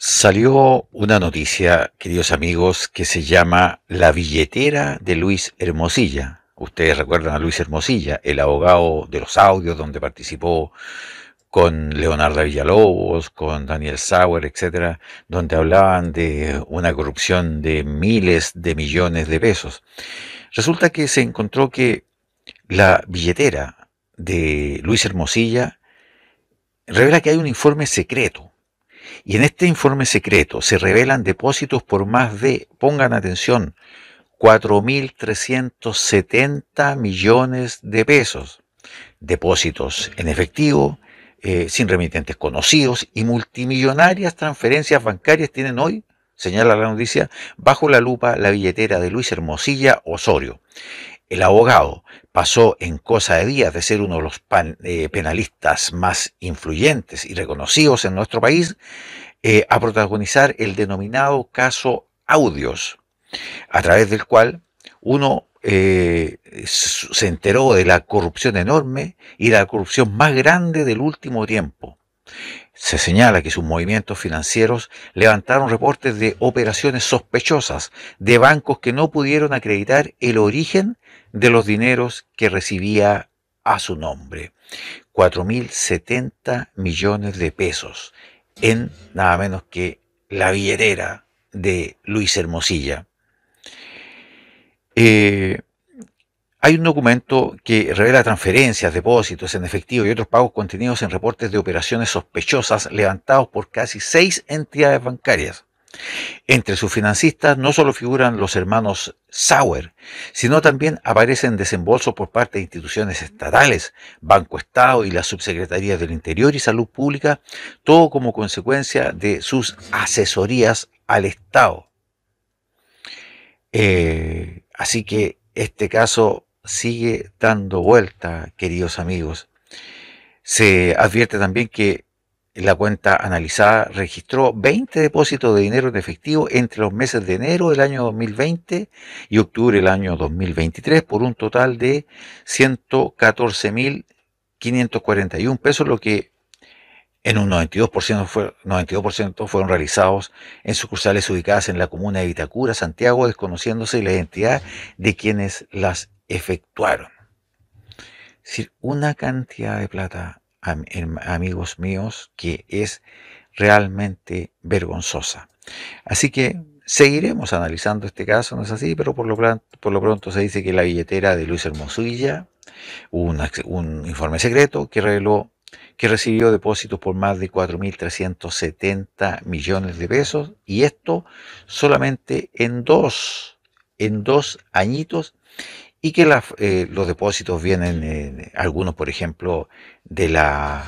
Salió una noticia, queridos amigos, que se llama La billetera de Luis Hermosilla. Ustedes recuerdan a Luis Hermosilla, el abogado de los audios donde participó con Leonardo Villalobos, con Daniel Sauer, etcétera, donde hablaban de una corrupción de miles de millones de pesos. Resulta que se encontró que la billetera de Luis Hermosilla revela que hay un informe secreto y en este informe secreto se revelan depósitos por más de, pongan atención, 4.370 millones de pesos. Depósitos en efectivo, eh, sin remitentes conocidos y multimillonarias transferencias bancarias tienen hoy, señala la noticia, bajo la lupa la billetera de Luis Hermosilla Osorio. El abogado pasó en cosa de días de ser uno de los eh, penalistas más influyentes y reconocidos en nuestro país eh, a protagonizar el denominado caso Audios, a través del cual uno eh, se enteró de la corrupción enorme y la corrupción más grande del último tiempo. Se señala que sus movimientos financieros levantaron reportes de operaciones sospechosas de bancos que no pudieron acreditar el origen de los dineros que recibía a su nombre. 4.070 millones de pesos en nada menos que la billetera de Luis Hermosilla. Eh, hay un documento que revela transferencias, depósitos en efectivo y otros pagos contenidos en reportes de operaciones sospechosas levantados por casi seis entidades bancarias. Entre sus financistas no solo figuran los hermanos Sauer, sino también aparecen desembolsos por parte de instituciones estatales, Banco Estado y la Subsecretaría del Interior y Salud Pública, todo como consecuencia de sus asesorías al Estado. Eh, así que este caso sigue dando vuelta, queridos amigos. Se advierte también que la cuenta analizada registró 20 depósitos de dinero en efectivo entre los meses de enero del año 2020 y octubre del año 2023 por un total de 114.541 pesos, lo que en un 92%, 92 fueron realizados en sucursales ubicadas en la comuna de Vitacura, Santiago, desconociéndose la identidad de quienes las efectuaron. Es decir, una cantidad de plata Em, amigos míos, que es realmente vergonzosa. Así que mm. seguiremos analizando este caso, ¿no es así? Pero por lo, pronto, se dice que la billetera de Luis Hermosilla, un, un informe secreto que reveló que recibió depósitos por más de 4.370 millones de pesos y esto solamente en dos, en dos añitos y que eh, los depósitos vienen, eh, algunos por ejemplo, de la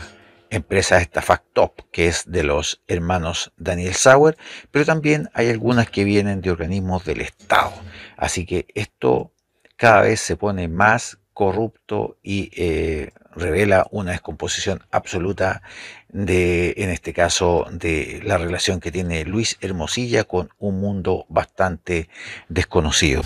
empresa esta Factop, que es de los hermanos Daniel Sauer, pero también hay algunas que vienen de organismos del Estado. Así que esto cada vez se pone más corrupto y eh, revela una descomposición absoluta de, en este caso, de la relación que tiene Luis Hermosilla con un mundo bastante desconocido.